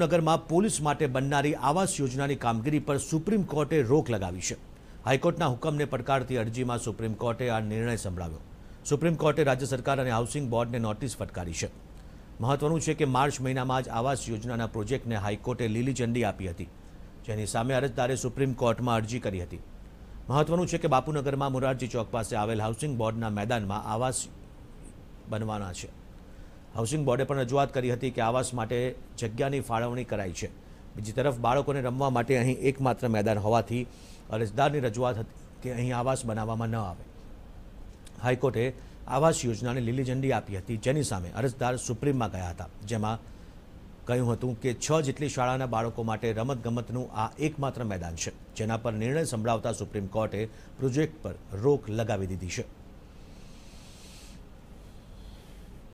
નગરમાં પોલીસ માટે બનનારી આવાસ યોજનાની કામગીરી પર સુપ્રીમ કોર્ટે રોક લગાવી છે હાઈકોર્ટના હુકમને પડકારતી અરજીમાં સુપ્રીમ કોર્ટે આ નિર્ણય સંભળાવ્યો સુપ્રીમ કોર્ટે રાજ્ય સરકાર અને હાઉસિંગ બોર્ડને નોટિસ ફટકારી છે મહત્વનું છે કે માર્ચ મહિનામાં જ આવાસ યોજનાના પ્રોજેક્ટને હાઈકોર્ટે લીલી ઝંડી આપી હતી જેની સામે અરજદારે સુપ્રીમ કોર્ટમાં અરજી કરી હતી મહત્વનું છે કે બાપુનગરમાં મોરારજી ચોક પાસે આવેલ હાઉસિંગ બોર્ડના મેદાનમાં આવાસ બનવાના છે હાઉસિંગ બોર્ડે પણ રજૂઆત કરી હતી કે આવાસ માટે જગ્યાની ફાળવણી કરાઈ છે બીજી તરફ બાળકોને રમવા માટે અહીં એકમાત્ર મેદાન હોવાથી અરજદારની રજૂઆત હતી કે અહીં આવાસ બનાવવામાં ન આવે હાઈકોર્ટે આવાસ યોજનાને લીલી ઝંડી આપી હતી જેની સામે અરજદાર સુપ્રીમમાં ગયા હતા જેમાં કહ્યું હતું કે છ જેટલી શાળાના બાળકો માટે રમતગમતનું આ એકમાત્ર મેદાન છે જેના પર નિર્ણય સંભળાવતા સુપ્રીમ કોર્ટે પ્રોજેક્ટ પર રોક લગાવી દીધી છે